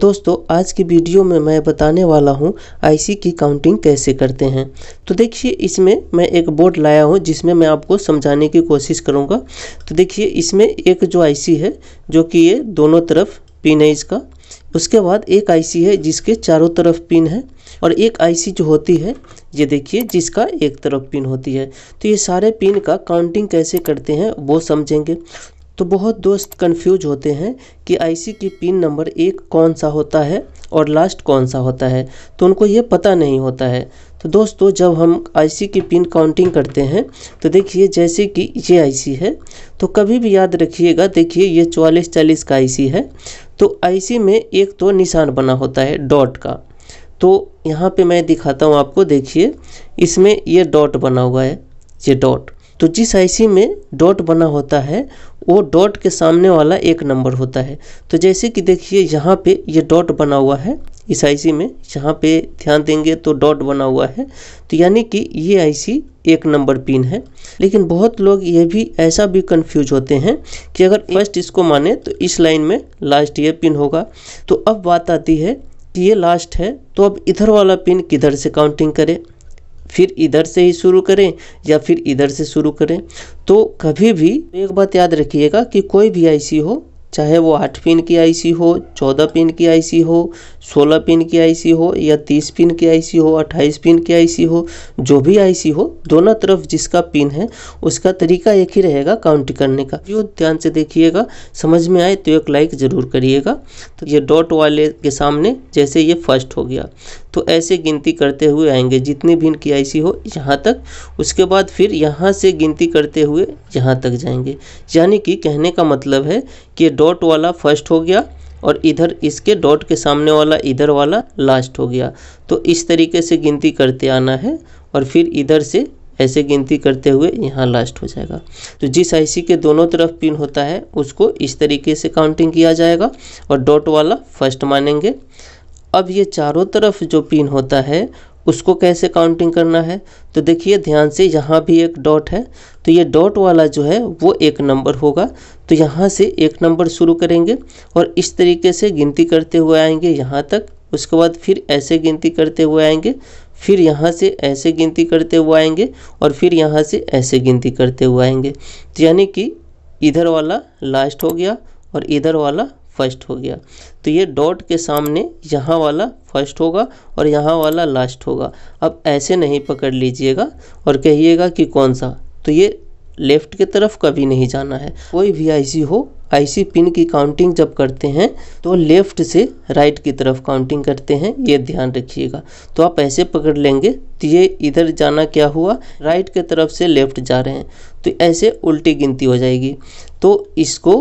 दोस्तों आज की वीडियो में मैं बताने वाला हूं आईसी की काउंटिंग कैसे करते हैं तो देखिए इसमें मैं एक बोर्ड लाया हूं जिसमें मैं आपको समझाने की कोशिश करूंगा तो देखिए इसमें एक जो आईसी है जो कि ये दोनों तरफ पिन है इसका उसके बाद एक आईसी है जिसके चारों तरफ पिन है और एक आई जो होती है ये देखिए जिसका एक तरफ पिन होती है तो ये सारे पिन का काउंटिंग कैसे करते हैं वो समझेंगे तो बहुत दोस्त कंफ्यूज होते हैं कि आईसी की पिन नंबर एक कौन सा होता है और लास्ट कौन सा होता है तो उनको ये पता नहीं होता है तो दोस्तों जब हम आईसी की पिन काउंटिंग करते हैं तो देखिए जैसे कि ये आईसी है तो कभी भी याद रखिएगा देखिए ये चवालीस चालीस का आईसी है तो आईसी में एक तो निशान बना होता है डॉट का तो यहाँ पे मैं दिखाता हूँ आपको देखिए इसमें ये डॉट बना हुआ है ये डॉट तो जिस आईसी में डॉट बना होता है वो डॉट के सामने वाला एक नंबर होता है तो जैसे कि देखिए यहाँ पे ये डॉट बना हुआ है इस आईसी में यहाँ पे ध्यान देंगे तो डॉट बना हुआ है तो यानी कि ये आईसी एक नंबर पिन है लेकिन बहुत लोग ये भी ऐसा भी कंफ्यूज होते हैं कि अगर फर्स्ट इसको माने तो इस लाइन में लास्ट ये पिन होगा तो अब बात आती है कि ये लास्ट है तो अब इधर वाला पिन किधर से काउंटिंग करें फिर इधर से ही शुरू करें या फिर इधर से शुरू करें तो कभी भी एक बात याद रखिएगा कि कोई भी आईसी हो चाहे वो आठ पिन की आईसी हो चौदह पिन की आईसी हो सोलह पिन की आईसी हो या तीस पिन की आईसी हो अट्ठाईस पिन की आईसी हो जो भी आईसी हो दोनों तरफ जिसका पिन है उसका तरीका एक ही रहेगा काउंट करने का जो ध्यान से देखिएगा समझ में आए तो एक लाइक ज़रूर करिएगा तो ये डॉट वाले के सामने जैसे ये फर्स्ट हो गया तो ऐसे गिनती करते हुए आएंगे जितनी भी इनकी आई हो यहाँ तक उसके बाद फिर यहाँ से गिनती करते हुए यहाँ तक जाएंगे यानी कि कहने का मतलब है कि डॉट वाला फर्स्ट हो गया और इधर इसके डॉट के सामने वाला इधर वाला लास्ट हो गया तो इस तरीके से गिनती करते आना है और फिर इधर से ऐसे गिनती करते हुए यहाँ लास्ट हो जाएगा तो जिस आईसी के दोनों तरफ पिन होता है उसको इस तरीके से काउंटिंग किया जाएगा और डॉट वाला फर्स्ट मानेंगे अब ये चारों तरफ जो पिन होता है उसको कैसे काउंटिंग करना है तो देखिए ध्यान से यहाँ भी एक डॉट है तो ये डॉट वाला जो है वो एक नंबर होगा तो यहाँ से एक नंबर शुरू करेंगे और इस तरीके से गिनती करते हुए आएंगे यहाँ तक उसके बाद फिर ऐसे गिनती करते हुए आएंगे फिर यहाँ से ऐसे गिनती करते हुए आएंगे और फिर यहाँ से ऐसे गिनती करते हुए आएंगे तो यानी कि इधर वाला लास्ट हो गया और इधर वाला फर्स्ट हो गया तो ये डॉट के सामने यहाँ वाला फर्स्ट होगा और यहाँ वाला लास्ट होगा अब ऐसे नहीं पकड़ लीजिएगा और कहिएगा कि कौन सा तो ये लेफ़्ट की तरफ कभी नहीं जाना है कोई भी आईसी हो आईसी पिन की काउंटिंग जब करते हैं तो लेफ़्ट से राइट की तरफ काउंटिंग करते हैं ये ध्यान रखिएगा तो आप ऐसे पकड़ लेंगे तो ये इधर जाना क्या हुआ राइट की तरफ से लेफ़्ट जा रहे हैं तो ऐसे उल्टी गिनती हो जाएगी तो इसको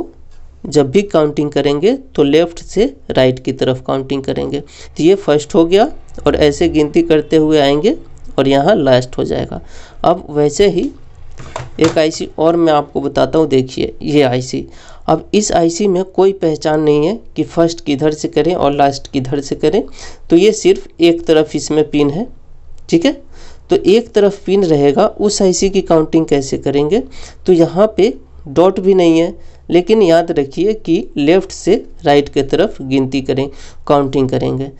जब भी काउंटिंग करेंगे तो लेफ्ट से राइट की तरफ काउंटिंग करेंगे तो ये फर्स्ट हो गया और ऐसे गिनती करते हुए आएंगे और यहाँ लास्ट हो जाएगा अब वैसे ही एक आईसी और मैं आपको बताता हूँ देखिए ये आईसी अब इस आईसी में कोई पहचान नहीं है कि फर्स्ट किधर से करें और लास्ट किधर से करें तो ये सिर्फ एक तरफ इसमें पिन है ठीक है तो एक तरफ पिन रहेगा उस आईसी की काउंटिंग कैसे करेंगे तो यहाँ पे डॉट भी नहीं है लेकिन याद रखिए कि लेफ़्ट से राइट के तरफ गिनती करें काउंटिंग करेंगे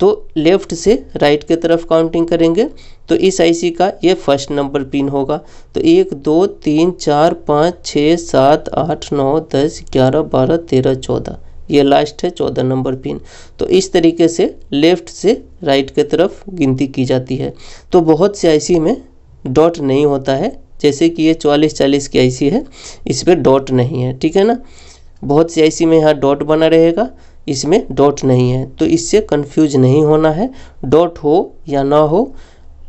तो लेफ़्ट से राइट के तरफ काउंटिंग करेंगे तो इस आईसी का ये फर्स्ट नंबर पिन होगा तो एक दो तीन चार पाँच छः सात आठ नौ दस ग्यारह बारह तेरह चौदह ये लास्ट है चौदह नंबर पिन तो इस तरीके से लेफ़्ट से राइट के तरफ गिनती की जाती है तो बहुत से आईसी में डॉट नहीं होता है जैसे कि ये चवालीस चालीस की आईसी है इस पर डॉट नहीं है ठीक है ना बहुत सी आईसी में यहाँ डॉट बना रहेगा इसमें डॉट नहीं है तो इससे कंफ्यूज नहीं होना है डॉट हो या ना हो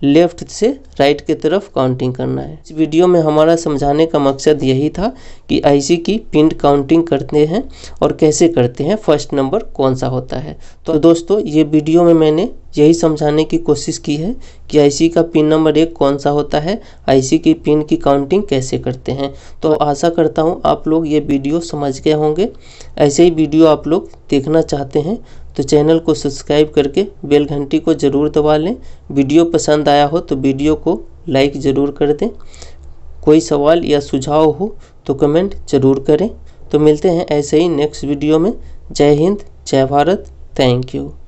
लेफ्ट से राइट की तरफ काउंटिंग करना है इस वीडियो में हमारा समझाने का मकसद यही था कि आईसी की पिंड काउंटिंग करते हैं और कैसे करते हैं फर्स्ट नंबर कौन सा होता है तो दोस्तों ये वीडियो में मैंने यही समझाने की कोशिश की है कि आईसी का पिन नंबर एक कौन सा होता है आईसी की पिन की काउंटिंग कैसे करते हैं तो आशा करता हूँ आप लोग ये वीडियो समझ गए होंगे ऐसे ही वीडियो आप लोग देखना चाहते हैं तो चैनल को सब्सक्राइब करके बेल घंटी को ज़रूर दबा लें वीडियो पसंद आया हो तो वीडियो को लाइक ज़रूर कर दें कोई सवाल या सुझाव हो तो कमेंट ज़रूर करें तो मिलते हैं ऐसे ही नेक्स्ट वीडियो में जय हिंद जय भारत थैंक यू